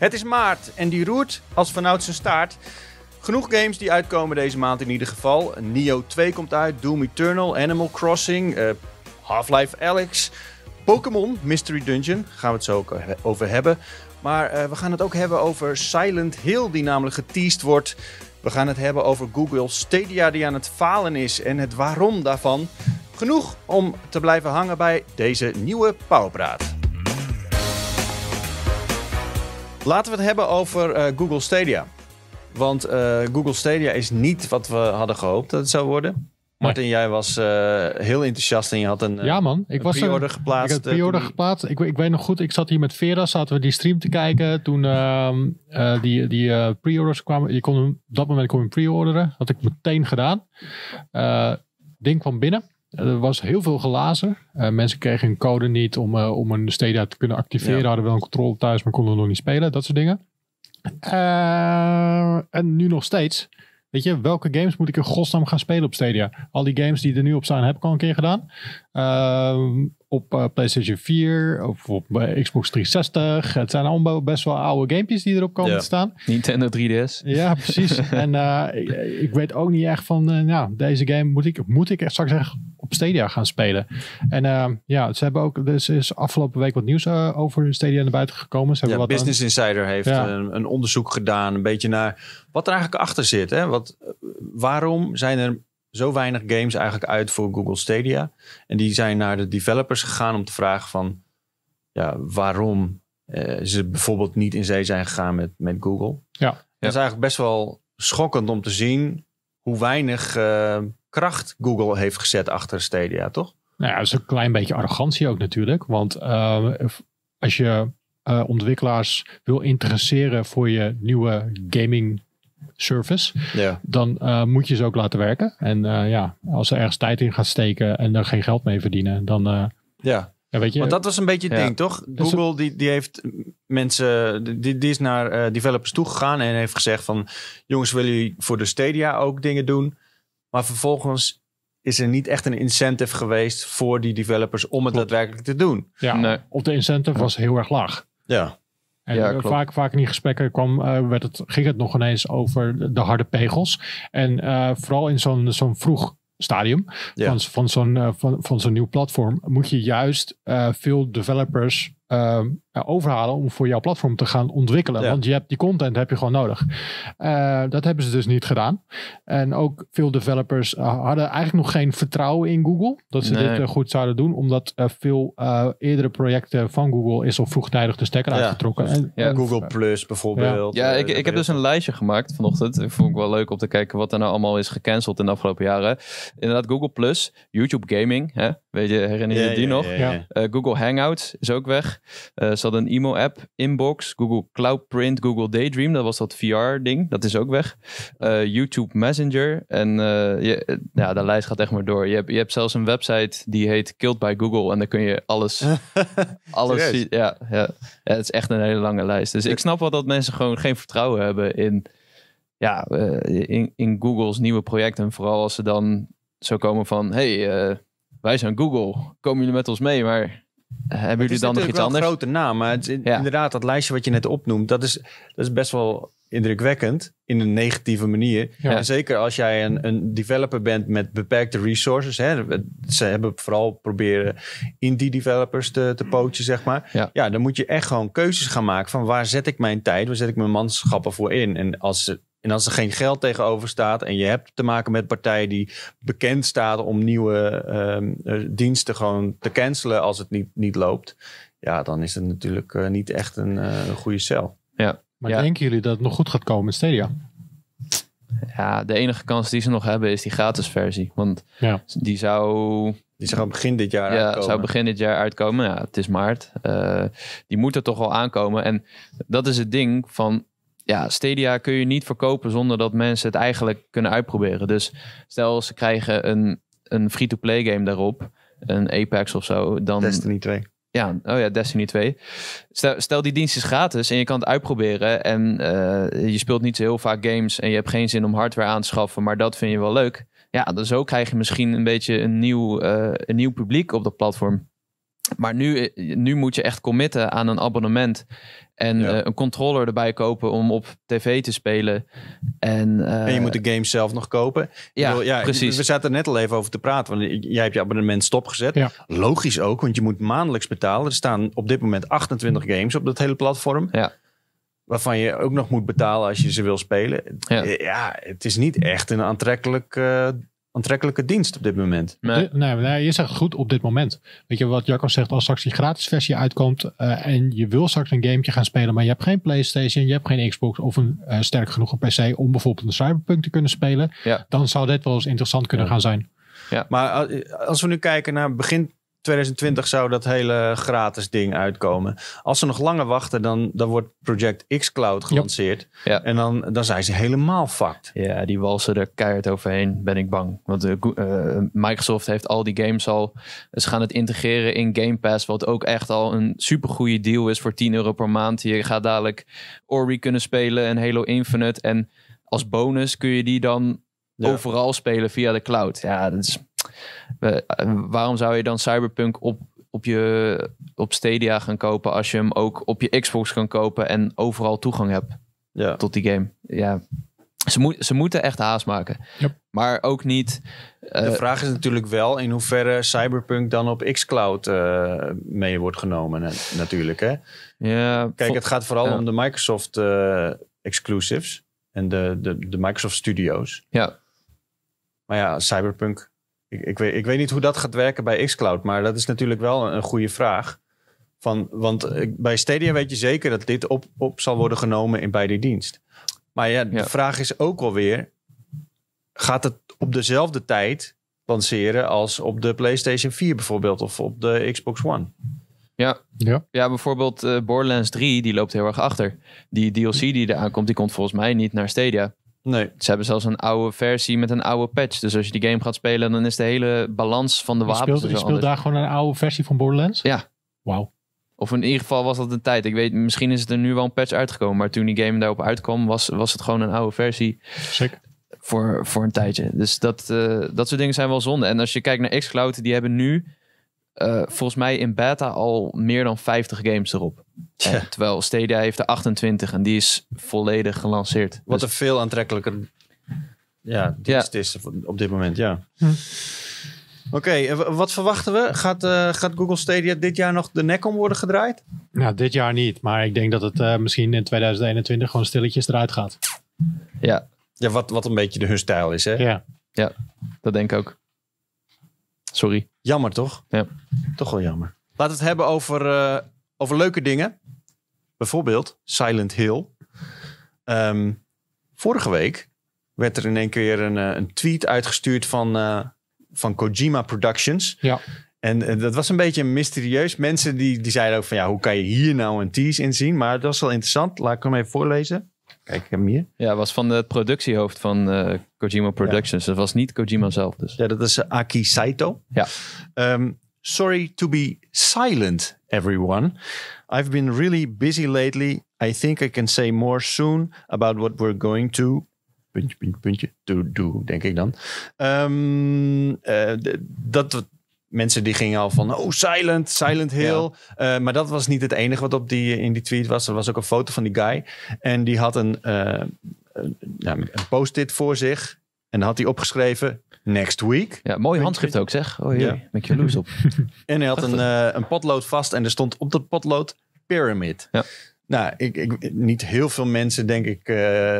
Het is maart en die roert als vanouds zijn staart. Genoeg games die uitkomen deze maand in ieder geval. Nio 2 komt uit, Doom Eternal, Animal Crossing, eh, Half-Life Alyx, Pokémon Mystery Dungeon. Gaan we het zo over hebben. Maar eh, we gaan het ook hebben over Silent Hill, die namelijk geteased wordt. We gaan het hebben over Google Stadia, die aan het falen is en het waarom daarvan. Genoeg om te blijven hangen bij deze nieuwe Pauwpraat. Laten we het hebben over eh, Google Stadia. Want eh, Google Stadia is niet wat we hadden gehoopt dat het zou worden. Martin, jij was eh, heel enthousiast en je had een, ja, man. Ik een was pre-order geplaatst. Ik pre-order geplaatst. Ik, ik, weet nog goed, ik zat hier met Vera, zaten we die stream te kijken. Toen ehm, die, die pre-orders kwamen, je kon, op dat moment kon pre-orderen. had ik meteen gedaan. ding kwam binnen. Er was heel veel gelazen. Uh, mensen kregen hun code niet om, uh, om een Stadia te kunnen activeren. Hadden wel een controle thuis, maar konden nog niet spelen. Dat soort dingen. Eh, en nu nog steeds. Weet je, welke games moet ik in godsnaam gaan spelen op Stadia? Al die games die er nu op staan, heb ik al een keer gedaan. Ehm, op eh, PlayStation 4 of op eh, Xbox 360. Het zijn allemaal best wel oude gamepjes die erop komen te staan. Nintendo 3DS. Ja, precies. en ik, eh, ik, weet ook niet echt van, nou, deze game moet ik, moet ik straks echt op Stadia gaan spelen. En ehm, ja, ze hebben ook, er dus is afgelopen week wat nieuws uh, over Stadia naar buiten gekomen. Ze ja, wat Business Insider heeft een, een, onderzoek gedaan, een beetje naar wat er eigenlijk achter zit. Hè? Wat, waarom zijn er zo weinig games eigenlijk uit voor Google Stadia. En die zijn naar de developers gegaan om te vragen van ja, waarom eh, ze bijvoorbeeld niet in zee zijn gegaan met, met Google. Ja. Dat is eigenlijk best wel schokkend om te zien hoe weinig eh, kracht Google heeft gezet achter Stadia, toch? Nou ja, dat is een klein beetje arrogantie ook natuurlijk. Want ehm, als je eh, ontwikkelaars wil interesseren voor je nieuwe gaming service, dan eh, moet je ze ook laten werken. En eh, ja, als ze ergens tijd in gaat steken en er geen geld mee verdienen, dan. Eh, ja. weet je, Want dat was een beetje het ding, toch? Google die, die heeft mensen, die, die is naar developers toegegaan en heeft gezegd van... jongens, willen jullie voor de Stadia ook dingen doen? Maar vervolgens is er niet echt een incentive geweest voor die developers om het daadwerkelijk te doen. Ja, nee. of de incentive was heel erg laag. Ja. En ja, eh, vaak, vaak in die gesprekken kwam, eh, werd het, ging het nog ineens over de harde pegels. En eh, vooral in zo'n zo'n vroeg stadium van, van zo'n van, van zo'n nieuw platform moet je juist veel developers ehm, eh, overhalen om voor jouw platform te gaan ontwikkelen. Want je hebt die content heb je gewoon nodig. Eh, dat hebben ze dus niet gedaan. En ook veel developers eh, hadden eigenlijk nog geen vertrouwen in Google dat ze dit goed zouden doen, omdat veel eerdere projecten van Google is al vroegtijdig de stekker uitgetrokken. ja. Google Plus bijvoorbeeld. Ja, ik, ik heb dus een lijstje gemaakt vanochtend. Ik vond het wel leuk om te kijken wat er nou allemaal is gecanceld in de afgelopen jaren. Inderdaad, Google Plus, YouTube Gaming, hè? weet je, herinner je die nog? Google Hangouts is ook weg ze hadden een emo-app, Inbox, Google Cloud Print, Google Daydream. Dat was dat VR-ding. Dat is ook weg. Eh, YouTube Messenger. En eh, ja, de lijst gaat echt maar door. Je hebt, je hebt zelfs een website die heet Killed by Google. En daar kun je alles, alles zien. Ja, ja. het is echt een hele lange lijst. Dus ik snap wel dat mensen gewoon geen vertrouwen hebben in, ja, eh, in, in Google's nieuwe projecten. En vooral als ze dan zo komen van... Hey, wij zijn Google. Komen jullie met ons mee? Maar eh, hebben jullie dan nog iets wel anders? Het is een grote naam, maar het inderdaad dat lijstje wat je net opnoemt, dat is, dat is best wel indrukwekkend in een negatieve manier. En zeker als jij een, een developer bent met beperkte resources. Hè, ze hebben vooral proberen indie developers te, te pootje, zeg maar. Ja. ja. dan moet je echt gewoon keuzes gaan maken van waar zet ik mijn tijd, waar zet ik mijn manschappen voor in. En als en als er geen geld tegenover staat en je hebt te maken met partijen die bekend staan om nieuwe ehm, eh, diensten gewoon te cancelen als het niet, niet loopt, ja, dan is het natuurlijk eh, niet echt eh, een goede cel. Ja. Maar denken jullie dat het nog goed gaat komen met Stadia? Ja, de enige kans die ze nog hebben is die gratis versie. Want ja. die zou die zou begin dit jaar ja, zou begin dit jaar uitkomen. Ja, het is maart. die moet er toch wel aankomen. En dat is het ding van ja, Stadia kun je niet verkopen zonder dat mensen het eigenlijk kunnen uitproberen. Dus stel ze krijgen een, een free-to-play game daarop, een Apex of zo. Dan, Destiny 2. Ja, oh ja, Destiny 2. Stel, stel die dienst is gratis en je kan het uitproberen. En eh, je speelt niet zo heel vaak games en je hebt geen zin om hardware aan te schaffen, maar dat vind je wel leuk. Ja, dan zo krijg je misschien een beetje een nieuw, eh, een nieuw publiek op dat platform. Maar nu, eh, nu moet je echt committen aan een abonnement. En eh, een controller erbij kopen om op tv te spelen. En, eh, en je moet de game zelf nog kopen. Ja, precies. We zaten er net al even over te praten. Want jij hebt je abonnement stopgezet. Logisch ook, want je moet maandelijks betalen. Er staan op dit moment 28 games op dat hele platform. Ja waarvan je ook nog moet betalen als je ze wil spelen. Ja, het is niet echt een aantrekkelijk aantrekkelijke dienst op dit moment. Nee. nee, je zegt goed op dit moment. Weet je wat Jacco zegt, als straks die gratis versie uitkomt eh, en je wil straks een gamepje gaan spelen, maar je hebt geen PlayStation, je hebt geen Xbox of een eh, sterk genoeg PC om bijvoorbeeld een Cyberpunk te kunnen spelen, dan zou dit wel eens interessant kunnen gaan zijn. Ja. Maar als we nu kijken naar begin 2020 zou dat hele gratis ding uitkomen. Als ze nog langer wachten, dan, dan wordt Project X Cloud gelanceerd. Ja. En dan, dan zijn ze helemaal fucked. Ja, die walsen er keihard overheen, ben ik bang. Want uh, Microsoft heeft al die games al. Ze gaan het integreren in Game Pass, wat ook echt al een supergoeie deal is voor 10 euro per maand. Je gaat dadelijk Ori kunnen spelen en Halo Infinite. En als bonus kun je die dan overal spelen via de cloud. Ja, dat is waarom zou je dan Cyberpunk op, op, je, op Stadia gaan kopen als je hem ook op je Xbox kan kopen en overal toegang hebt ja. tot die game? Ja, ze, moet, ze moeten echt haast maken. Maar ook niet. de eh, vraag is natuurlijk wel in hoeverre Cyberpunk dan op xCloud uh, mee wordt genomen, natuurlijk. Hè? Ja, Kijk, het gaat vooral om de Microsoft uh, exclusives en de, de, de Microsoft Studios. Ja. Maar ja, Cyberpunk ik, ik, weet, ik weet niet hoe dat gaat werken bij xCloud, maar dat is natuurlijk wel een goede vraag. Van, want bij Stadia weet je zeker dat dit op, op zal worden genomen in bij die dienst. Maar ja, de vraag is ook alweer: gaat het op dezelfde tijd lanceren als op de PlayStation 4 bijvoorbeeld of op de Xbox One? Ja, ja. ja bijvoorbeeld uh, Borderlands 3, die loopt heel erg achter. Die DLC die eraan komt, die komt volgens mij niet naar Stadia. Nee. Ze hebben zelfs een oude versie met een oude patch. Dus als je die game gaat spelen, dan is de hele balans van de je wapens. Speelt, je speelt daar gewoon een oude versie van Borderlands? Ja. Wauw. Of in ieder geval was dat een tijd. Ik weet, misschien is het er nu wel een patch uitgekomen. Maar toen die game daarop uitkwam, was, was het gewoon een oude versie. Zeker. Voor, voor een tijdje. Dus dat, eh, dat soort dingen zijn wel zonde. En als je kijkt naar Xcloud, die hebben nu eh, volgens mij in beta al meer dan 50 games erop. Eh, terwijl Stadia heeft er 28 en die is volledig gelanceerd. Wat dus een veel aantrekkelijker ja, dienst is op dit moment, ja. Hm. Oké, eh, wat verwachten we? Gaat, gaat Google Stadia dit jaar nog de nek om worden gedraaid? Nou, dit jaar niet. Maar ik denk dat het misschien in 2021 gewoon stilletjes eruit gaat. Ja. Ja, wat, wat een beetje de hun is, hè? Ja. Ja, dat denk ik ook. Sorry. Jammer toch? Ja. Toch wel jammer. Laten we het hebben over, eh, over leuke dingen. Bijvoorbeeld Silent Hill. Ehm, vorige week werd er in één keer een, eh, een tweet uitgestuurd van, eh, van Kojima Productions. Ja. En, en dat was een beetje mysterieus. Mensen die, die zeiden ook van ja, hoe kan je hier nou een tease in zien? Maar dat was wel interessant. Laat ik hem even voorlezen. Kijk, hem hier. Ja, was van het productiehoofd van eh, Kojima Productions. Dat was niet Kojima zelf dus. Ja, dat is eh, Aki Saito. Ja. Ehm, sorry to be silent, everyone. I've been really busy lately. I think I can say more soon about what we're going to puntje, puntje, puntje, To do, denk ik dan. Ehm, eh, dat mensen die gingen al van, oh, Silent, Silent Hill. Eh, maar dat was niet het enige wat op die, eh, in die tweet was. Er was ook een foto van die guy. En die had een, eh, post-it voor zich. En dan had hij opgeschreven, next week. Ja, mooi handschrift ook zeg. Oh jee, ja. met je op. en hij had een, een potlood vast en er stond op dat potlood, pyramid. Ja. Nou, ik, ik, niet heel veel mensen, denk ik, eh,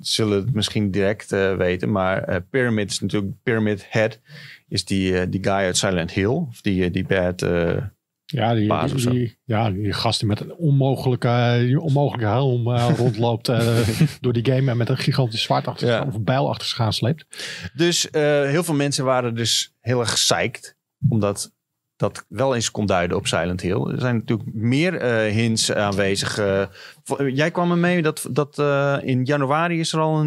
zullen het misschien direct eh, weten. Maar eh, Pyramid is natuurlijk, Pyramid Head is die, die guy uit Silent Hill. Of die, die bad ja, die, ja, die gast die met een onmogelijke, onmogelijke helm rondloopt door die game. En met een gigantisch zwart achter of bijl achter zich sleept. Dus heel veel mensen waren dus heel erg psyched. Omdat dat wel eens kon duiden op Silent Hill. Er zijn natuurlijk meer eh, hints aanwezig. Eh, jij kwam er mee dat, dat eh, in januari is er al een,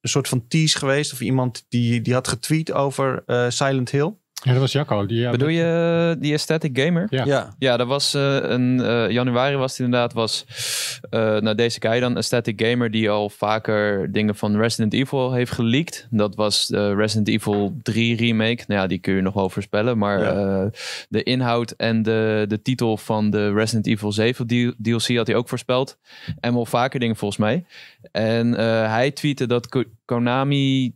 een, soort van tease geweest. Of iemand die, die had getweet over Silent Hill. Ja, dat was Jacco. Die, eh, Bedoel je eh, die Aesthetic Gamer? Ja. Ja, dat was eh, een... januari was het inderdaad. Was, uh, nou, deze guy dan, Aesthetic Gamer, die al vaker dingen van Resident Evil heeft geleakt. Dat was de Resident Evil 3 remake. Nou ja, die kun je nog wel voorspellen. Maar de inhoud en de, de titel van de Resident Evil 7 DLC had hij ook voorspeld. En wel vaker dingen volgens mij. En hij tweette dat Konami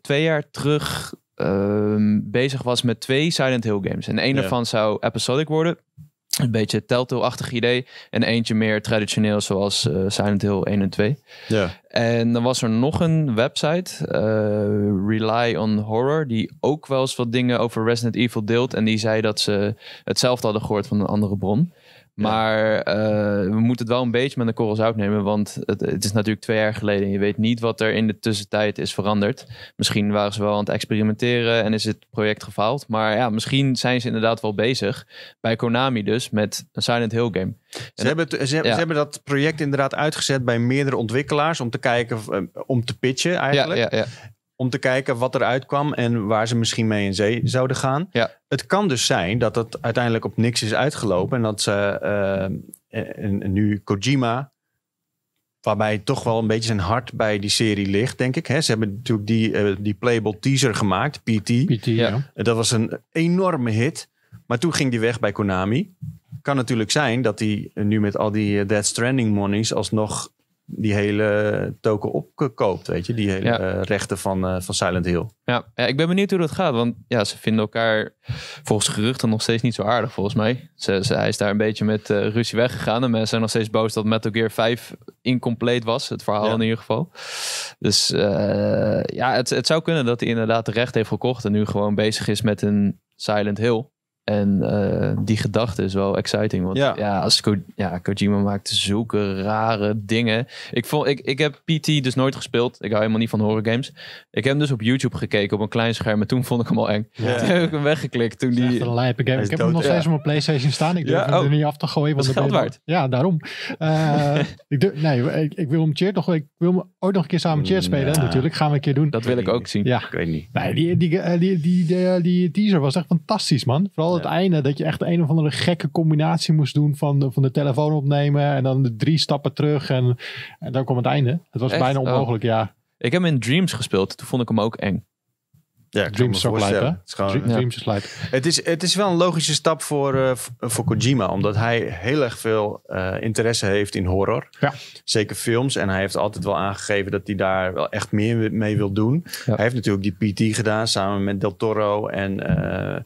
twee jaar terug Ehm, bezig was met twee Silent Hill games. En één daarvan zou episodic worden. Een beetje Telltale-achtig idee. En eentje meer traditioneel, zoals eh, Silent Hill 1 en 2. Ja. En dan was er nog een website, eh, Rely on Horror, die ook wel eens wat dingen over Resident Evil deelt. En die zei dat ze hetzelfde hadden gehoord van een andere bron. Maar eh, we moeten het wel een beetje met een korrels uitnemen, Want het, het, is natuurlijk twee jaar geleden. je weet niet wat er in de tussentijd is veranderd. Misschien waren ze wel aan het experimenteren en is het project gefaald. Maar ja, misschien zijn ze inderdaad wel bezig. Bij Konami dus met een Silent Hill game. Ze, hebben, dat, ze, ze, hebben dat project inderdaad uitgezet bij meerdere ontwikkelaars. Om te kijken, eh, om te pitchen eigenlijk. Ja, om te kijken wat eruit kwam en waar ze misschien mee in zee zouden gaan. Ja. Het kan dus zijn dat het uiteindelijk op niks is uitgelopen en dat ze eh, en, nu Kojima, waarbij toch wel een beetje zijn hart bij die serie ligt, denk ik. Hè? Ze hebben natuurlijk die, eh, die playable teaser gemaakt, PT. PT ja. Dat was een enorme hit, maar toen ging die weg bij Konami. Kan natuurlijk zijn dat hij nu met al die eh, Dead Stranding monies alsnog die hele token opkoopt, weet je, die hele eh, rechten van, eh, van Silent Hill. Ja. ja. ik ben benieuwd hoe dat gaat, want ja, ze vinden elkaar volgens geruchten nog steeds niet zo aardig, volgens mij. Ze, hij is daar een beetje met uh, ruzie weggegaan en mensen zijn nog steeds boos dat Metal Gear 5 incompleet was, het verhaal in ieder geval. Dus ja, het, het zou kunnen dat hij inderdaad de recht heeft gekocht en nu gewoon bezig is met een Silent Hill. En eh, die gedachte is wel exciting. Want ja, als ja, Kojima maakt zulke rare dingen. Ik, vond, ik, ik heb PT dus nooit gespeeld. Ik hou helemaal niet van horror games. Ik heb hem dus op YouTube gekeken op een klein scherm. En toen vond ik hem al eng. Toen heb ik hem weggeklikt. Toen die... Ik heb hem nog steeds op mijn Playstation staan. Ik durf oh. er niet af te gooien. Want dat is geld waard. Ja, daarom. Eh, ik durf, nee, ik, wil hem cheer nog. Ik wil hem ooit nog een keer samen met cheer spelen. Natuurlijk gaan we een keer doen. Dat wil ik ook zien. Ja. Ik weet niet. Nee, die, die, eh, die, die, die, die teaser was echt fantastisch, man. Vooral het einde dat je echt een of andere gekke combinatie moest doen van de, van de telefoon opnemen en dan de drie stappen terug en, en dan kwam het einde. Het was bijna oh. onmogelijk, ja. Ik heb in Dreams gespeeld, toen vond ik hem ook eng. Ja, Dreams is light, Het is, Dreams Het is, het is wel een logische stap voor, eh, voor Kojima. Omdat hij heel erg veel eh, interesse heeft in horror. Ja. Zeker films. En hij heeft altijd wel aangegeven dat hij daar wel echt meer mee wil doen. Hij heeft natuurlijk die PT gedaan samen met Del Toro en... Eh,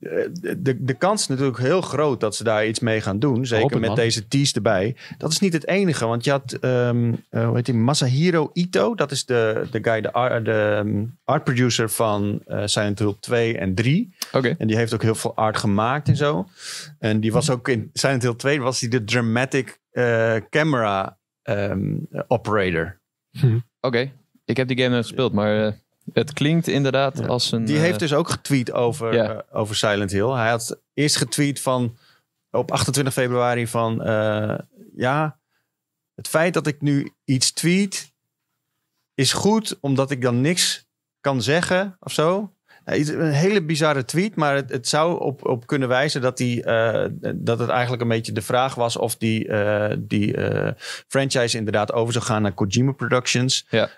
eh, de, de kans is natuurlijk heel groot dat ze daar iets mee gaan doen. Zeker met deze tease erbij. Dat is niet het enige, want je had ehm, eh, hoe heet die? Masahiro Ito. Dat is de, de guy, de, art, de ehm, art producer van uh, Silent Hill 2 en 3. oké En die heeft ook heel veel art gemaakt en zo. En die was ook in Silent Hill 2 was hij de dramatic camera ehm, operator. Oké, ik heb die game gespeeld, maar... Het klinkt inderdaad als een. Die heeft eh, dus ook getweet over, eh, over Silent Hill. Hij had eerst getweet van op 28 februari van eh, ja, het feit dat ik nu iets tweet is goed omdat ik dan niks kan zeggen of zo. Een hele bizarre tweet, maar het, het zou op, op, kunnen wijzen dat, die, eh, dat het eigenlijk een beetje de vraag was of die, eh, die eh, franchise inderdaad over zou gaan naar Kojima Productions. Ja.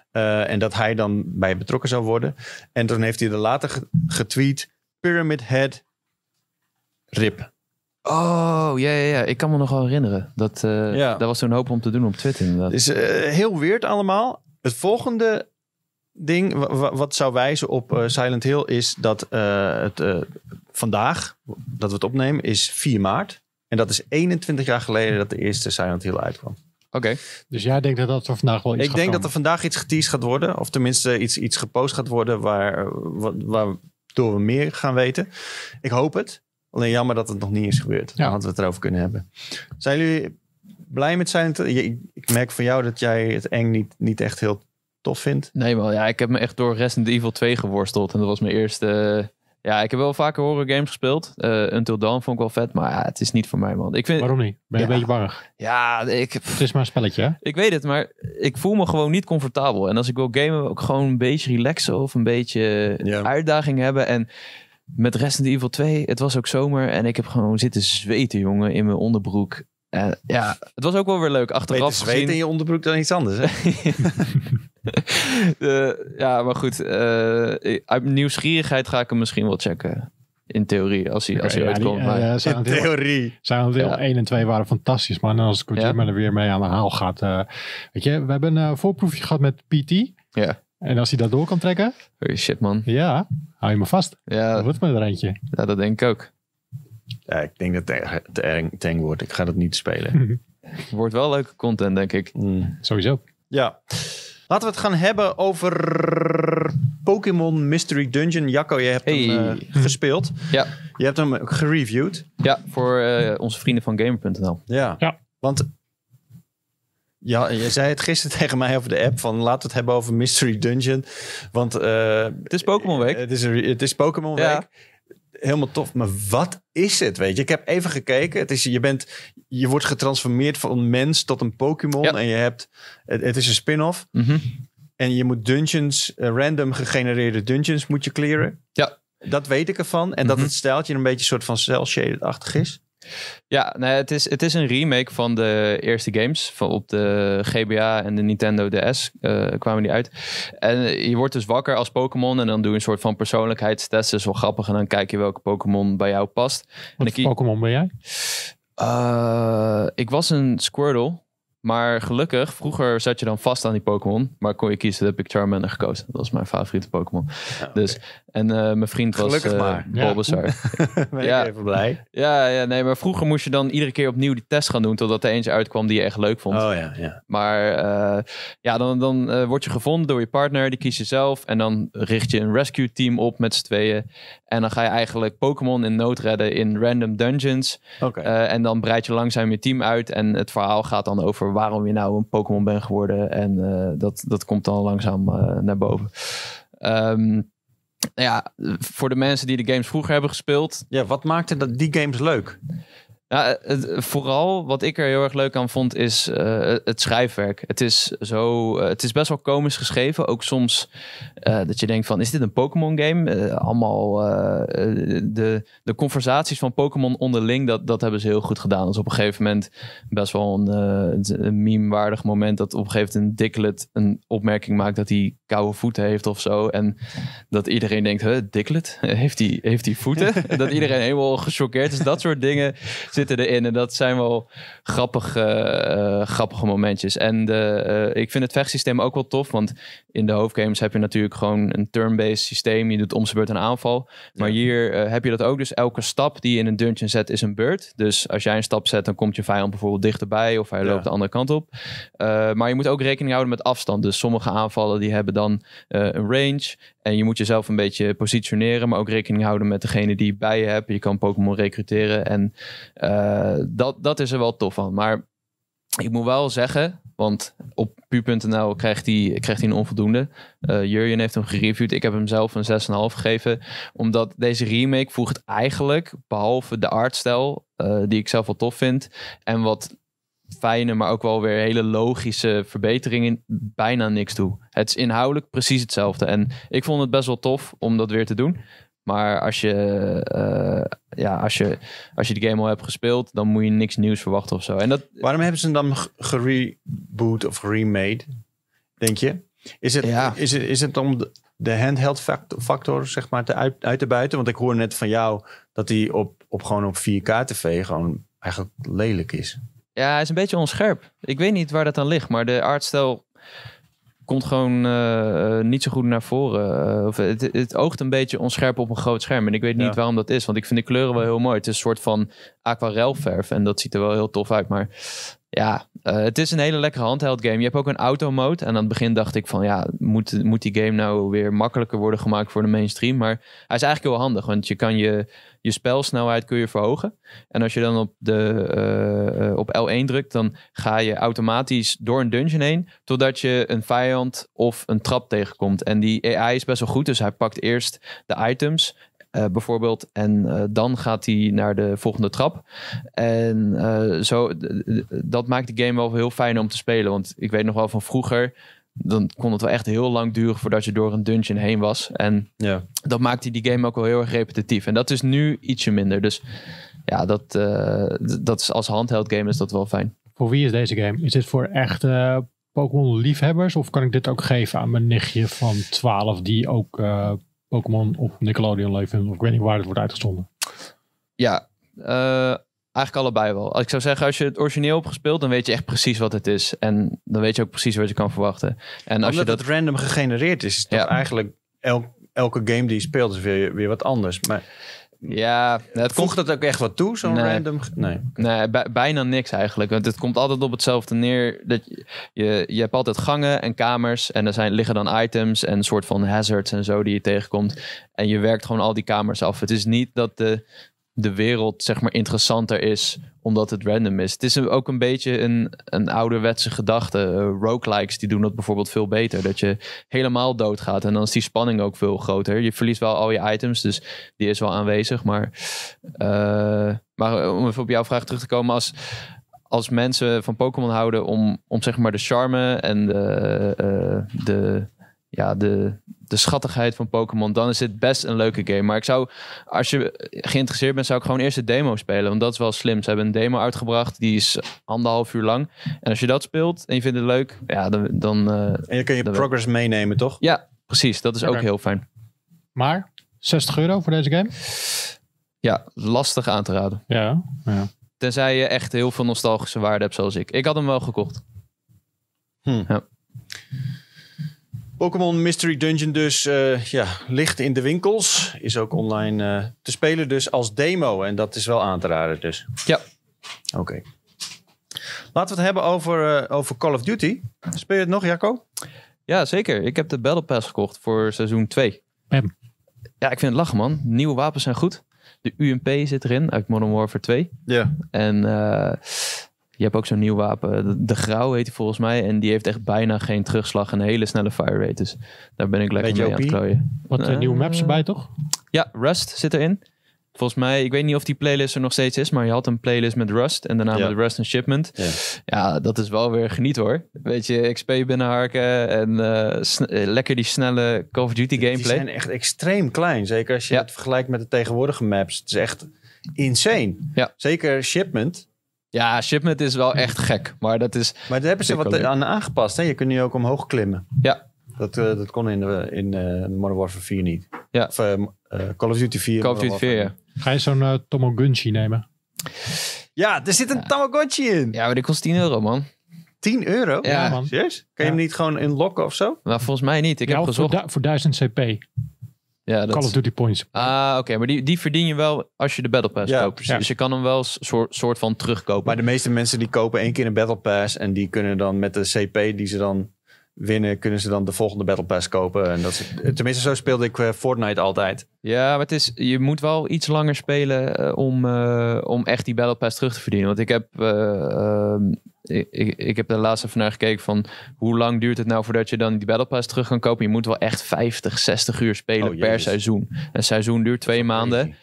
en dat hij dan bij betrokken zou worden. En toen heeft hij er later getweet: Pyramid Head Rip. Oh, ja, ja, ja. Ik kan me nog wel herinneren. Dat, ja. dat was zo'n hoop om te doen op Twitter inderdaad. Is heel weird allemaal. Het volgende ding wat zou wijzen op eh, Silent Hill is dat eh, het, eh, vandaag, dat we het opnemen, is 4 maart. En dat is 21 jaar geleden dat de eerste Silent Hill uitkwam. Oké. Dus jij denkt dat, dat er vandaag wel iets Ik denk dat er vandaag iets geteased gaat worden. Of tenminste iets, iets gepost gaat worden waar, waar, waardoor we meer gaan weten. Ik hoop het. Alleen jammer dat het nog niet is gebeurd. Ja. Dan hadden we het erover kunnen hebben. Zijn jullie blij met Silent Hill? Ik merk van jou dat jij het eng niet, niet echt heel tof vindt? Nee maar ja, ik heb me echt door Resident Evil 2 geworsteld. En dat was mijn eerste... Eh, ja, ik heb wel vaker horror games gespeeld. Uh, Until Dawn vond ik wel vet, maar ja, het is niet voor mij, man. Ik vind, Waarom niet? Ben je een beetje bang? Ja, ik... het is maar een spelletje, Ik weet het, maar ik voel me gewoon niet comfortabel. En als ik wil gamen, ook gewoon een beetje relaxen of een beetje uitdaging hebben. En met Resident Evil 2, het was ook zomer en ik heb gewoon zitten zweten, jongen, in mijn onderbroek. Eh, ja, het was ook wel weer leuk. Achteraf Beter gezien... in je onderbroek dan iets anders, hè? Eh, ja, maar goed. Eh, nieuwsgierigheid ga ik hem misschien wel checken. In theorie, als hij, als hij uitkomt. maar... ja in theorie. Zijn deel 1 en 2 waren fantastisch. Maar als Kojima ja. er weer mee aan de haal gaat. weet je, we hebben een voorproefje gehad met PT. Ja. En als hij dat door kan trekken. Holy shit, man. Ja, hou je me vast. Ja. Dan wordt me er eentje. Ja, dat denk ik ook ik denk dat het te eng, te eng wordt. Ik ga dat niet spelen. Mhm. wordt wel leuke content, denk ik. Mm. Sowieso. Ja. Laten we het gaan hebben over Pokémon Mystery Dungeon. Jacco, je hebt het hem eh, gespeeld. Ja. Je hebt hem gereviewd. Ja, voor eh, onze vrienden van Gamer.nl. Ja. ja. Want ja, je zei het gisteren tegen mij over de app van laten we het hebben over Mystery Dungeon. Want eh, het is Pokémon Week. Het is, is Pokémon Week helemaal tof. Maar wat is het? Weet je, ik heb even gekeken. Het is, je, bent, je wordt getransformeerd van een mens tot een Pokémon. En je hebt, het, het is een spin-off. Mhm. En je moet dungeons, eh, random gegenereerde dungeons moet je clearen. Ja. Dat weet ik ervan. En dat mhm. het stijltje een beetje een soort van cel-shaded-achtig is. Ja, nee, het, is, het is een remake van de eerste games. Van op de GBA en de Nintendo DS eh, kwamen die uit. En je wordt dus wakker als Pokémon. En dan doe je een soort van persoonlijkheidstest. Dat is wel grappig. En dan kijk je welke Pokémon bij jou past. Wat Pokémon ben jij? Eh, ik was een Squirtle. Maar gelukkig, vroeger zat je dan vast aan die Pokémon. Maar kon je kiezen. heb ik Charmander gekozen. Dat was mijn favoriete Pokémon. dus, en eh, mijn vriend gelukkig was eh, maar. Uh, Bulbasaur. Ja. ben ja. even blij. Ja, ja, nee, maar vroeger moest je dan iedere keer opnieuw die test gaan doen. Totdat er eentje uitkwam die je echt leuk vond. Oh, ja, ja. Maar eh, ja, dan, dan word je gevonden door je partner. Die kies je zelf. En dan richt je een rescue team op met z'n tweeën. En dan ga je eigenlijk Pokémon in nood redden in random dungeons. Eh, en dan breid je langzaam je team uit. En het verhaal gaat dan over waarom je nou een Pokémon bent geworden. En eh, dat, dat komt dan langzaam eh, naar boven. Ehm, ja, voor de mensen die de games vroeger hebben gespeeld. Ja, wat maakte dat, die games leuk? het, vooral wat ik er heel erg leuk aan vond is eh, het schrijfwerk. Het is, zo, eh, het is best wel komisch geschreven. Ook soms eh, dat je denkt van, is dit een Pokémon game? allemaal de, de conversaties van Pokémon onderling, dat, dat hebben ze heel goed gedaan. Dat is op een gegeven moment best wel een, meme-waardig moment dat op een gegeven moment een een opmerking maakt dat hij koude voeten heeft of zo. En dat iedereen denkt, huh, Dicklet? Heeft hij heeft die voeten? dat iedereen helemaal gechoqueerd is. Dat soort dingen zitten erin. En dat zijn wel grappige, eh, grappige momentjes. En de, eh, ik vind het vechtsysteem ook wel tof. Want in de hoofdgames heb je natuurlijk gewoon een turn-based systeem. Je doet om zijn beurt een aanval. Maar hier eh, heb je dat ook. Dus elke stap die je in een dungeon zet is een beurt. Dus als jij een stap zet, dan komt je vijand bijvoorbeeld dichterbij. Of hij loopt de andere kant op. maar je moet ook rekening houden met afstand. Dus sommige aanvallen die hebben dan een range. En je moet jezelf een beetje positioneren, maar ook rekening houden met degene die je bij je hebt. Je kan Pokémon recruteren en eh, dat, dat is er wel tof van. Maar ik moet wel zeggen, want op puur.nl krijgt hij krijgt een onvoldoende. Uh, Jurjen heeft hem gereviewd. Ik heb hem zelf een 6,5 gegeven. Omdat deze remake voegt eigenlijk, behalve de artstijl, eh, die ik zelf wel tof vind. En wat fijne, maar ook wel weer hele logische verbeteringen bijna niks toe. Het is inhoudelijk precies hetzelfde. En ik vond het best wel tof om dat weer te doen. Maar als je, uh, ja, als, je, als je de game al hebt gespeeld, dan moet je niks nieuws verwachten of zo. En dat, Waarom hebben ze hem dan gereboot of remade, denk je? Is het, is het, is het om de, handheld factor, zeg maar, te uit, uit te buiten? Want ik hoor net van jou dat hij op, op, gewoon op 4K-tv gewoon eigenlijk lelijk is. Ja, hij is een beetje onscherp. Ik weet niet waar dat aan ligt, maar de artstel komt gewoon eh, eh, niet zo goed naar voren. Uh, of het, het, oogt een beetje onscherp op een groot scherm. En ik weet niet waarom dat is, want ik vind de kleuren wel heel mooi. Het is een soort van aquarelverf en dat ziet er wel heel tof uit. Maar ja, eh, het is een hele lekkere handheld game. Je hebt ook een auto mode. En aan het begin dacht ik van ja, moet, moet die game nou weer makkelijker worden gemaakt voor de mainstream? Maar hij is eigenlijk heel handig. Want je kan je, je spelsnelheid kun je verhogen. En als je dan op, de, eh, eh, op L1 drukt, dan ga je automatisch door een dungeon heen. Totdat je een vijand of een trap tegenkomt. En die AI is best wel goed. Dus hij pakt eerst de items. Eh, bijvoorbeeld. En eh, dan gaat hij naar de volgende trap. En eh, zo, dat maakt de game wel heel fijn om te spelen. Want ik weet nog wel van vroeger dan kon het wel echt heel lang duren voordat je door een dungeon heen was. En ja. dat maakte die game ook wel heel erg repetitief. En dat is nu ietsje minder. Dus ja, dat, dat is als handheld game is dat wel fijn. Voor wie is deze game? Is dit voor echte Pokémon liefhebbers? Of kan ik dit ook geven aan mijn nichtje van 12 die ook Pokémon op Nickelodeon Leven Of ik weet waar het wordt uitgezonden. Ja, eh, eigenlijk allebei wel. Ik zou zeggen, als je het origineel hebt gespeeld, dan weet je echt precies wat het is. En dan weet je ook precies wat je kan verwachten. En Omdat als je dat... het random gegenereerd is, is ja. eigenlijk elk, elke game die je speelt is weer, weer wat anders. Maar... Ja, nou, het komt... dat ook echt wat toe, zo'n random... Nee, nee bijna niks eigenlijk. Want het komt altijd op hetzelfde neer. Dat je, je, je hebt altijd gangen en kamers en er zijn, liggen dan items en een soort van hazards en zo die je tegenkomt. En je werkt gewoon al die kamers af. Het is niet dat de de wereld zeg maar interessanter is omdat het random is. Het is ook een beetje een, een ouderwetse gedachte. Uh, roguelikes die doen dat bijvoorbeeld veel beter. Dat je helemaal doodgaat en dan is die spanning ook veel groter. Je verliest wel al je items, dus die is wel aanwezig. Maar, eh, maar eh, om even op jouw vraag terug te komen. Als, als mensen van Pokémon houden om, om zeg maar de charme en de, de, ja, de, de schattigheid van Pokémon, dan is dit best een leuke game. Maar ik zou, als je geïnteresseerd bent, zou ik gewoon eerst de demo spelen. Want dat is wel slim. Ze hebben een demo uitgebracht, die is anderhalf uur lang. En als je dat speelt en je vindt het leuk, ja, dan. dan eh, en dan kun je progress meenemen, toch? Ja, precies. Dat is ook heel fijn. Maar 60 euro voor deze game? Ja, lastig aan te raden. Ja, ja. Tenzij je echt heel veel nostalgische waarde hebt, zoals ik. Ik had hem wel gekocht. Hm. Ja. Pokémon Mystery Dungeon dus eh, ja, ligt in de winkels. Is ook online eh, te spelen dus als demo. En dat is wel aan te raden dus. Ja. Oké. Laten we het hebben over, eh, over Call of Duty. Speel je het nog, Jacco? Ja, zeker. Ik heb de Battle Pass gekocht voor seizoen 2. Ja, ik vind het lachen, man. Nieuwe wapens zijn goed. De UMP zit erin uit Modern Warfare 2. Ja. En je hebt ook zo'n nieuw wapen. De, Grauw heet hij volgens mij. En die heeft echt bijna geen terugslag en een hele snelle fire rate. Dus daar ben ik lekker mee aan het klooien. Wat uh, nieuwe maps eh, erbij, toch? Ja, Rust zit erin. Volgens mij, ik weet niet of die playlist er nog steeds is, maar je had een playlist met Rust en daarna ja. met Rust en Shipment. Ja. ja. dat is wel weer geniet hoor. Weet je, XP binnenharken en eh, lekker die snelle Call of Duty gameplay. Die zijn echt extreem klein, zeker als je het vergelijkt met de tegenwoordige maps. Het is echt insane. Zeker Shipment ja, Shipment is wel hmm. echt gek. Maar dat is. Maar daar hebben ze wat aan aangepast. Hè? Je kunt nu ook omhoog klimmen. Ja. Dat, eh, dat kon in, de, in eh, Modern Warfare 4 niet. Ja. Of ehm, eh, Call of Duty 4. Call of Duty 4, Ga je zo'n Tomogunchi nemen? Ja, er zit een ja. Tamagotchi in. Ja, maar die kost 10 euro, man. 10 euro? Ja, man. Serieus? Kan je hem niet gewoon unlocken of zo? Nou, volgens mij niet. Ik heb gezocht. voor 1000 cp. Ja, Call of Duty points. Ah, oké. Maar die, die verdien je wel als je de Battle Pass koopt. Ja. Dus je kan hem wel soort, soort van terugkopen. Maar de meeste mensen die kopen één keer een Battle Pass. En die kunnen dan met de CP die ze dan winnen, kunnen ze dan de volgende Battle Pass kopen. En dat is, tenminste, zo speelde ik eh, Fortnite altijd. Ja, maar het is, je moet wel iets langer spelen eh, om, eh, om echt die Battle Pass terug te verdienen. Want ik heb, uh, uh, ik, ik, heb de laatste even naar gekeken van hoe lang duurt het nou voordat je dan die Battle Pass terug kan kopen. Je moet wel echt 50, 60 uur spelen oh, per seizoen. Een seizoen duurt twee maanden.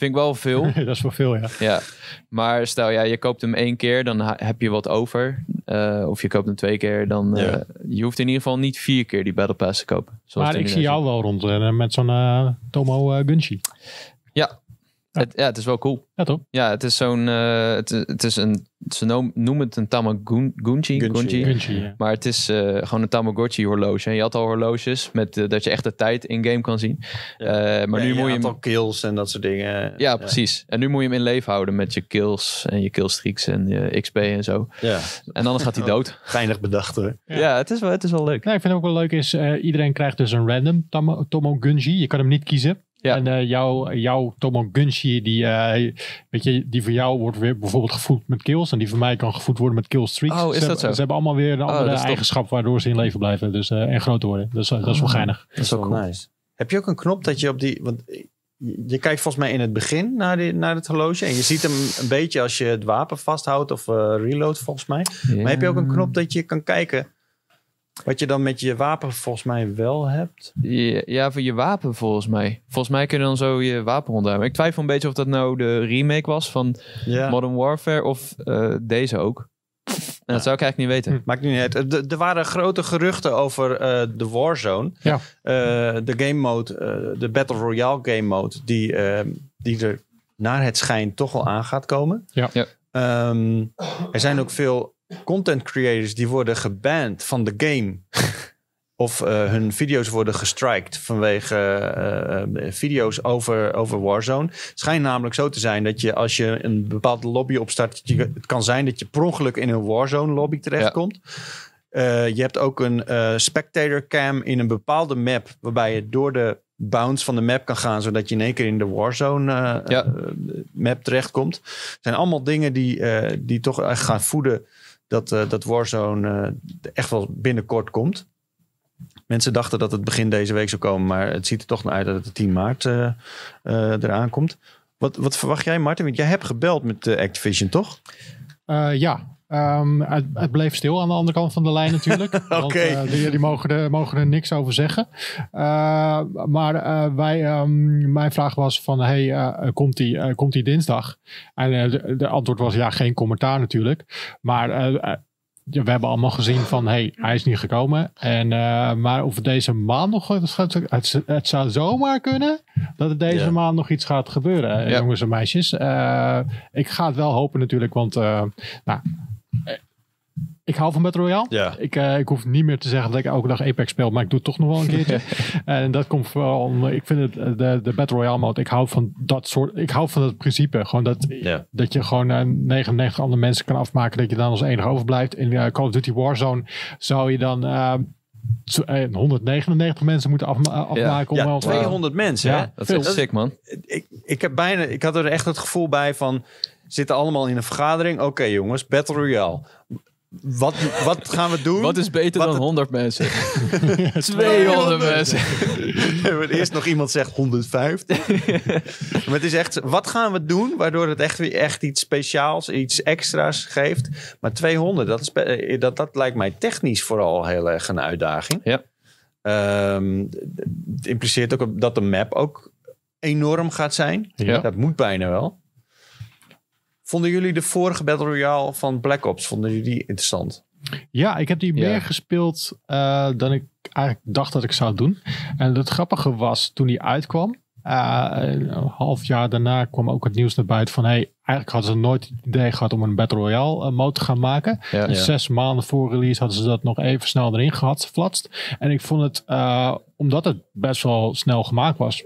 Vind ik wel veel. dat is wel veel, ja. ja. Maar stel, ja, je koopt hem één keer, dan heb je wat over. Eh, of je koopt hem twee keer, dan... Eh, je hoeft in ieder geval niet vier keer die Battle Pass te kopen. maar ik zie jou wel rondrennen met zo'n eh, Tomo gunshi. Ja, ja. Het, is wel cool. Ja, toch? Ja, het is zo'n. Eh, het, het, is een. Ze noemen het een Tamagotchi. Gunchi, Gunchi, Maar het is eh, gewoon een Tamagotchi horloge. en Je had al horloges met, eh, dat je echt de tijd in game kan zien. Ja. maar nu moet je. Een aantal kills en dat soort dingen. Ja, precies. En nu moet je hem in leven houden met je kills en je killstreaks en je XP en zo. Ja. En anders gaat hij dood. geinig bedacht hoor. Ja, het, is wel, het is wel leuk. Nou, ik vind het ook wel leuk is, iedereen krijgt dus een random Tamagotchi. Je kan hem niet kiezen. Ja. En uh, eh, jouw, jouw Gunshi, die, eh, weet je, die voor jou wordt weer bijvoorbeeld gevoed met kills. En die voor mij kan gevoed worden met kill streaks. Oh, is ze, dat zo? hebben allemaal weer een oh, andere eigenschap waardoor ze in leven blijven dus, en eh, groter worden. Dus dat is wel ah, geinig. Dat is ook cool. nice. Heb je ook een knop dat je op die... Want je kijkt volgens mij in het begin naar, die, naar het horloge. En je ziet hem een beetje als je het wapen vasthoudt of reload volgens mij. Maar heb je ook een knop dat je kan kijken wat je dan met je wapen volgens mij wel hebt. Ja, ja voor je wapen volgens mij. Volgens mij kunnen dan zo je wapen ontduimen. Ik twijfel een beetje of dat nou de remake was van Modern Warfare of eh, deze ook. En dat zou ik eigenlijk niet weten. Hm. Maakt niet uit. Eh, er waren grote geruchten over eh, de Warzone. Ja. de game mode, de Battle Royale game mode, die, die er naar het schijn toch al aan gaat komen. Ja. ja. Ehm, er zijn ook veel content creators die worden geband van de game. of eh, hun video's worden gestrikt vanwege eh, eh, video's over, over Warzone. Het schijnt namelijk zo te zijn dat je als je een bepaalde lobby opstart, het kan zijn dat je per ongeluk in een Warzone lobby terechtkomt. Ja. je hebt ook een spectator cam in een bepaalde map, waarbij je door de bounce van de map kan gaan, zodat je in één keer in de Warzone map terechtkomt. Het zijn allemaal dingen die, die toch echt gaan voeden dat, uh, dat Warzone uh, echt wel binnenkort komt. Mensen dachten dat het begin deze week zou komen, maar het ziet er toch naar uit dat het 10 maart eh, eraan komt. Wat, wat verwacht jij, Martin? Want jij hebt gebeld met Activision, toch? ja, Ehm, het, bleef stil aan de andere kant van de lijn natuurlijk. Oké. Okay. Eh, mogen, er, mogen, er, niks over zeggen. Eh, maar eh, wij, ehm, mijn vraag was van, hey, komt, die, komt die dinsdag? En de, antwoord was ja, geen commentaar natuurlijk. Maar we hebben allemaal gezien van, hey, hij is niet gekomen. En, maar of het deze maand nog het, zou zomaar kunnen dat het deze maand nog iets gaat gebeuren, jongens en meisjes. ik ga het wel hopen natuurlijk, want nou, ik hou van Battle Royale. Ja. Ik, eh, ik hoef niet meer te zeggen dat ik elke dag Apex speel, maar ik doe het toch nog wel een keertje. en dat komt vooral omdat ik vind het, eh, de, de Battle Royale mode, ik hou van dat soort, ik hou van dat principe. Gewoon dat, dat je gewoon 99 eh, andere mensen kan afmaken, dat je dan als enige overblijft. In Call of Duty Warzone zou je dan... 199 mensen moeten afmaken. Ja, om 200 mensen. Dat is sick, man. Ik, ik, heb bijna, ik had er echt het gevoel bij van zitten allemaal in een vergadering. Oké jongens, Battle Royale. Wat, wat gaan we doen? Wat is beter dan 100 mensen? 200 mensen. Eerst nog iemand zegt 150. maar het is echt, wat gaan we doen waardoor het echt echt iets speciaals, iets extra's geeft? Maar 200, dat, is, eh, dat, dat lijkt mij technisch vooral heel erg een uitdaging. Ja. Ehm, het impliceert ook dat de map ook enorm gaat zijn. Ja. Dat moet bijna wel. Vonden jullie de vorige Battle Royale van Black Ops, vonden jullie die interessant? Ja, ik heb die meer gespeeld eh, dan ik eigenlijk dacht dat ik zou doen. En het grappige was, toen die uitkwam, eh, een half jaar daarna kwam ook het nieuws naar buiten van hey, eigenlijk hadden ze nooit het idee gehad om een Battle Royale eh, mode te gaan maken. Zes maanden voor release hadden ze dat nog even snel erin gehad, flatst. En ik vond het, omdat het best wel snel gemaakt was,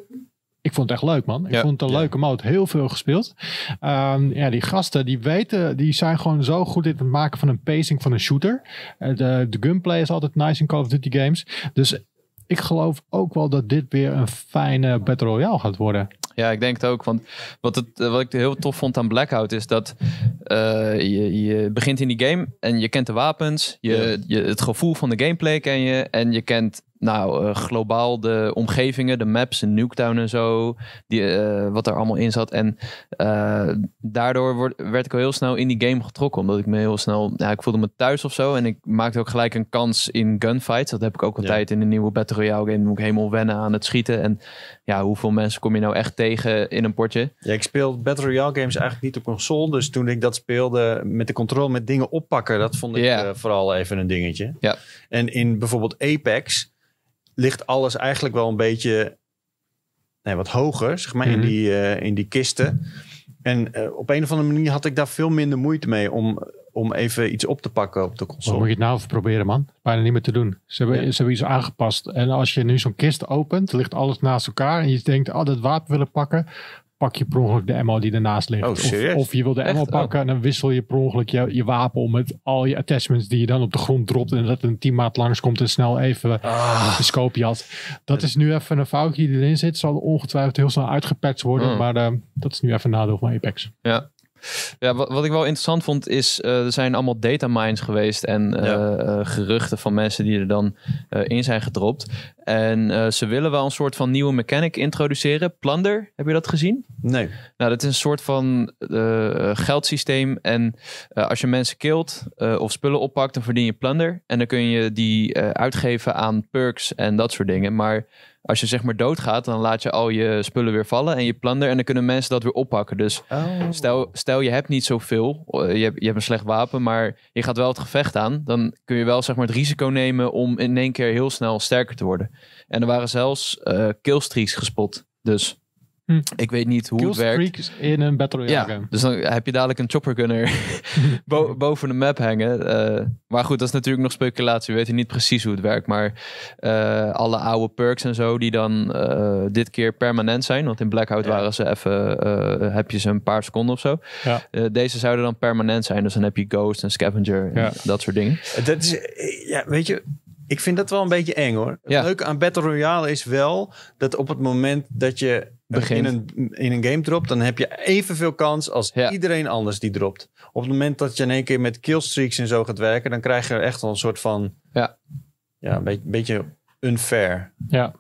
ik vond het echt leuk, man. Ik vond het een leuke mode. Heel veel gespeeld. Ehm, ja, die gasten, die weten, die zijn gewoon zo goed in het maken van een pacing van een shooter. Eh, de, de gunplay is altijd nice in Call of Duty games. Dus ik geloof ook wel dat dit weer een fijne Battle Royale gaat worden. Ja, ik denk het ook. Want wat, het, eh, wat ik heel tof vond aan Blackout is dat eh, je, je, begint in die game en je kent de wapens. Je, je, het gevoel van de gameplay ken je. En je kent nou, eh, globaal de omgevingen, de maps in Town en zo, die, eh, wat er allemaal in zat. En eh, daardoor word, werd ik al heel snel in die game getrokken, omdat ik me heel snel, ja, ik voelde me thuis of zo. En ik maakte ook gelijk een kans in gunfights. Dat heb ik ook altijd in de nieuwe Battle Royale game, moet ik helemaal wennen aan het schieten. En ja, hoeveel mensen kom je nou echt tegen in een potje? Ja, ik speel Battle Royale games eigenlijk niet op console, dus toen ik dat speelde met de controle, met dingen oppakken, dat vond ik vooral even een dingetje. Ja. En in bijvoorbeeld Apex ligt alles eigenlijk wel een beetje nee, wat hoger, zeg maar, in, mhm. die, eh, in die kisten. En eh, op een of andere manier had ik daar veel minder moeite mee om, om even iets op te pakken op de console. Hoe moet je het nou proberen, man? Bijna niet meer te doen. Ze hebben, ze hebben iets aangepast. En als je nu zo'n kist opent, ligt alles naast elkaar. En je denkt, oh, dat wapen willen pakken pak je per ongeluk de ammo die ernaast ligt. Oh, of, of, je wil de ammo oh. pakken en dan wissel je per ongeluk je, je wapen om met al je attachments die je dan op de grond dropt. En dat een teammaat langskomt en snel even ah. de scope had. Dat is nu even een foutje die erin zit. Zal ongetwijfeld heel snel uitgepatcht worden. Mm. Maar ehm, dat is nu even een nadeel van Apex. Ja, ja, wat, ik wel interessant vond is, eh, er zijn allemaal data mines geweest en eh, eh, geruchten van mensen die er dan in zijn gedropt. En ze willen wel een soort van nieuwe mechanic introduceren. Plunder, heb je dat gezien? Nee. Nou, dat is een soort van geldsysteem. En als je mensen kilt of spullen oppakt, dan verdien je plunder. En dan kun je die uitgeven aan perks en dat soort dingen. Maar als je zeg maar doodgaat, dan laat je al je spullen weer vallen en je plander En dan kunnen mensen dat weer oppakken. Dus oh. stel, stel je hebt niet zoveel, eh, je hebt, je hebt een slecht wapen, maar je gaat wel het gevecht aan. Dan kun je wel zeg maar het risico nemen om in één keer heel snel sterker te worden. En er waren zelfs uh, killstreaks gespot. Dus Hm. Ik weet niet hoe het werkt. in een Battle Royale ja, Dus dan heb je dadelijk een chopper gunner boven de map hangen. Eh, maar goed, dat is natuurlijk nog speculatie. We weten niet precies hoe het werkt. Maar eh, alle oude perks en zo die dan eh, dit keer permanent zijn. Want in Blackout waren ze even, heb je ze een paar seconden of zo. deze zouden dan permanent zijn. Dus dan heb je Ghost en Scavenger en dat soort dingen. Dat is, ja, weet je, ik vind dat wel een beetje eng hoor. Het leuke aan Battle Royale is wel dat op het moment dat je Begint. in een, in een game dropt, dan heb je evenveel kans als iedereen anders die dropt. Op het moment dat je in één keer met killstreaks en zo gaat werken, dan krijg je echt wel een soort van. Ja, ja een beetje unfair. Ja.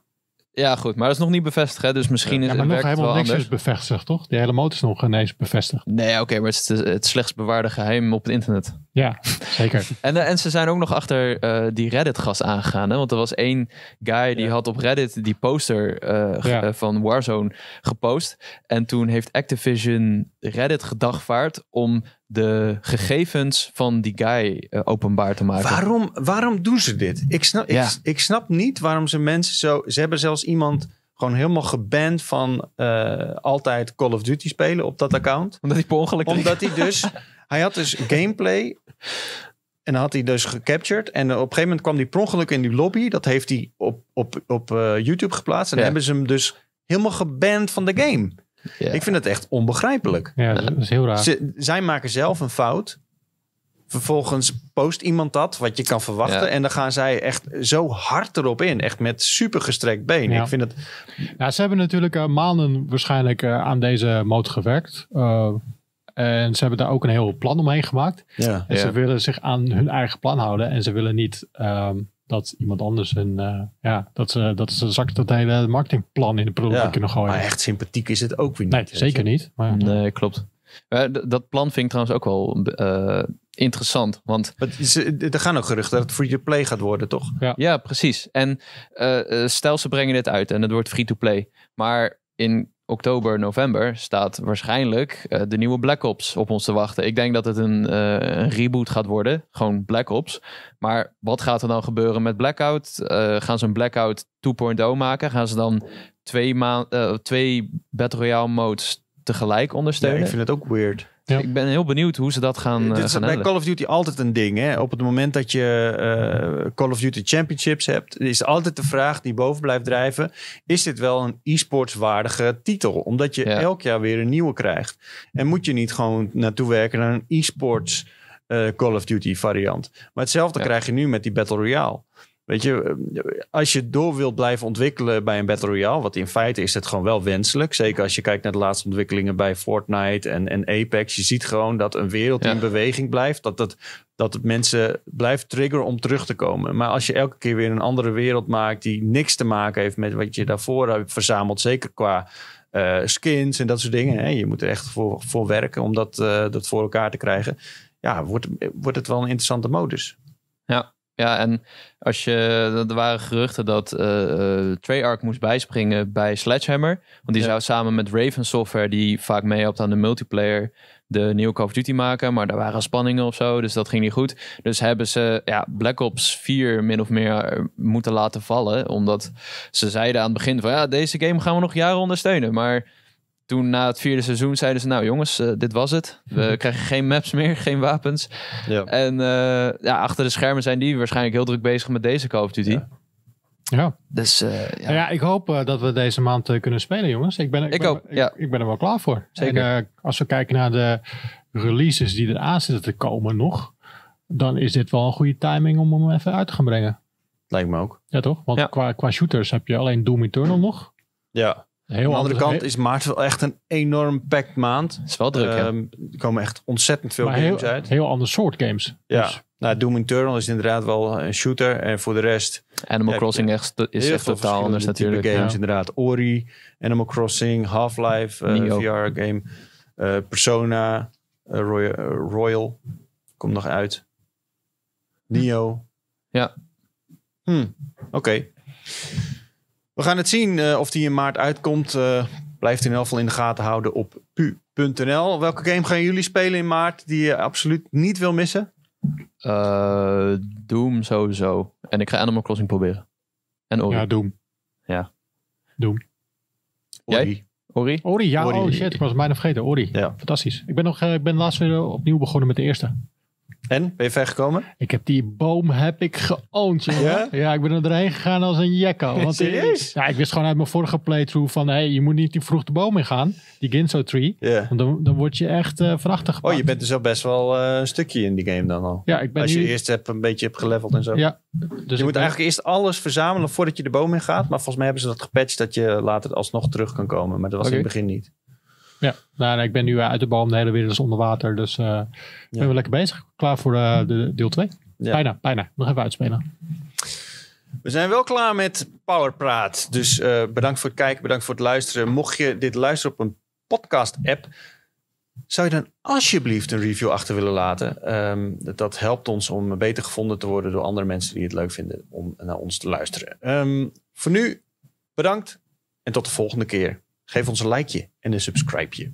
Ja, goed, maar dat is nog niet bevestigd, hè? dus misschien is maar het nog helemaal niks is bevestigd, toch? Die hele motor is nog ineens bevestigd. Nee, oké, maar het is het slechts bewaarde geheim op het internet. Ja, zeker. en, eh, en ze zijn ook nog achter eh, die Reddit-gas aangegaan, hè? want er was één guy die had op Reddit die poster eh, van Warzone gepost. En toen heeft Activision Reddit gedagvaard om de gegevens van die guy eh, openbaar te maken. Waarom, waarom doen ze dit? Ik snap, ja. ik, ik, snap niet waarom ze mensen zo. Ze hebben zelfs iemand gewoon helemaal geband van eh, altijd Call of Duty spelen op dat account. Omdat hij per ongeluk. Omdat hij dus. hij had dus gameplay. En had hij dus gecaptured. En eh, op een gegeven moment kwam die per ongeluk in die lobby. Dat heeft hij op, op, op YouTube geplaatst. En hebben ze hem dus helemaal geband van de game. Ik vind dat echt onbegrijpelijk. Ja, dat is heel raar. zij maken zelf een fout. Vervolgens post iemand dat, wat je kan verwachten. En dan gaan zij echt zo hard erop in. Echt met super gestrekt been. Ik vind het... ja, ze hebben natuurlijk eh, maanden waarschijnlijk eh, aan deze motor gewerkt. Eh, en ze hebben daar ook een heel plan omheen gemaakt. Ja, en ze willen zich aan hun eigen plan houden. En ze willen niet... Ehm, dat iemand anders een, eh, ja, dat ze, dat ze zakt dat hele marketingplan in de product kunnen gooien. Maar echt sympathiek is het ook weer niet. Nee, zeker niet. Maar, nee, klopt. Eh, dat plan vind ik trouwens ook wel eh, interessant. Want is, er gaan ook geruchten dat het free-to-play gaat worden, toch? Ja, precies. En stel ze brengen dit uit en het wordt free-to-play. Maar in oktober, november staat waarschijnlijk eh, de nieuwe Black Ops op ons te wachten. Ik denk dat het een, eh, een, reboot gaat worden, gewoon Black Ops. Maar wat gaat er dan gebeuren met Blackout? Eh, gaan ze een Blackout 2.0 maken? Gaan ze dan twee, twee Battle Royale modes tegelijk ondersteunen? ik vind het ook weird. Ik ben heel benieuwd hoe ze dat gaan. Dit eh, is bij Call of Duty altijd een ding. Hè? Op het moment dat je eh, Call of Duty Championships hebt, is altijd de vraag die boven blijft drijven: is dit wel een e-sports waardige titel? Omdat je elk jaar weer een nieuwe krijgt. En moet je niet gewoon naartoe werken naar een e-sports eh, Call of Duty variant? Maar hetzelfde krijg je nu met die Battle Royale. Weet je, als je door wilt blijven ontwikkelen bij een Battle Royale, wat in feite is het gewoon wel wenselijk. Zeker als je kijkt naar de laatste ontwikkelingen bij Fortnite en, en Apex. Je ziet gewoon dat een wereld in beweging blijft. Dat, dat, dat het mensen blijft triggeren om terug te komen. Maar als je elke keer weer een andere wereld maakt die niks te maken heeft met wat je daarvoor hebt verzameld, zeker qua eh, skins en dat soort dingen. Hè? Je moet er echt voor, voor werken om dat, eh, dat voor elkaar te krijgen. Ja, wordt, wordt het wel een interessante modus. Ja, ja, en als je, er waren geruchten dat uh, Treyarch moest bijspringen bij Sledgehammer. Want die zou samen met Raven Software, die vaak meehelpt aan de multiplayer, de nieuwe Call of Duty maken. Maar daar waren spanningen of zo, dus dat ging niet goed. Dus hebben ze ja, Black Ops 4 min of meer moeten laten vallen. Omdat ze zeiden aan het begin van, ja, deze game gaan we nog jaren ondersteunen. Maar toen na het vierde seizoen zeiden ze, nou jongens, eh, dit was het. We krijgen geen maps meer, geen wapens. Ja. En eh, ja, achter de schermen zijn die waarschijnlijk heel druk bezig met deze Call of Duty. Ja. ja. Dus, eh, ja. Nou ja. ik hoop dat we deze maand kunnen spelen, jongens. Ik ben, ik, ik ben, ik, ben er wel klaar voor. Zeker. als we kijken naar de releases die eraan zitten te komen nog, dan is dit wel een goede timing om hem even uit te gaan brengen. Lijkt me ook. Ja, toch? Want qua, qua shooters heb je alleen Doom Eternal nog. Ja. Heel Aan de andere kant is maart wel echt een enorm packed maand. Het is wel druk, ehm, Er komen echt ontzettend veel games uit. heel ander soort games. Ja. Dus- nou, Doom Eternal is inderdaad wel een shooter. En voor de rest... Animal Crossing echt, is echt totaal anders natuurlijk. games inderdaad. Ori, Animal Crossing, Half-Life, uh, eh, VR-game. Eh, Persona, eh, Royal, komt nog uit. Nio. Ja. Hmm. Oké. We gaan het zien eh, of die in maart uitkomt. Uh, eh, blijft in elk geval in de gaten houden op pu.nl. Welke game gaan jullie spelen in maart die je absoluut niet wil missen? Uh, Doom sowieso. En ik ga Animal Crossing proberen. En Ori. Ja, Doom. Ja. Doom. Ori. Ori? Ori, ja. Ori. Oh shit, ik was bijna vergeten. Ori. Ja. Fantastisch. Ik ben, nog, ik ben laatst weer opnieuw begonnen met de eerste. En? Ben je ver gekomen? Ik heb die boom heb ik geoond, ja? ja? ik ben er doorheen gegaan als een jekko. Want Serieus? Ik, ja, ik wist gewoon uit mijn vorige playthrough van... Hey, je moet niet die vroeg de boom in gaan. Die Ginzo tree. Yeah. Want dan, dan word je echt uh, eh, vrachtig. Oh, je bent dus al best wel eh, een stukje in die game dan al. Ja, ik ben Als je eerst hebt, een beetje hebt geleveld en zo. Ja. Dus je moet eigenlijk eerst alles verzamelen voordat je de boom in gaat. Maar volgens mij hebben ze dat gepatcht dat je later alsnog terug kan komen. Maar dat was in het begin niet. Ja, nou, ik ben nu eh, uit de boom, de hele wereld is onder water. Dus uh, ja. ben we lekker bezig. Klaar voor eh, de deel 2. Bijna, bijna. Nog even uitspelen. We zijn wel klaar met Powerpraat. Dus bedankt voor het kijken, bedankt voor het luisteren. Mocht je dit luisteren op een podcast-app, zou je dan alsjeblieft een review achter willen laten? Ehm, dat helpt ons om beter gevonden te worden door andere mensen die het leuk vinden om naar ons te luisteren. Ehm, voor nu, bedankt en tot de volgende keer. Geef ons een likeje en een subscribeje.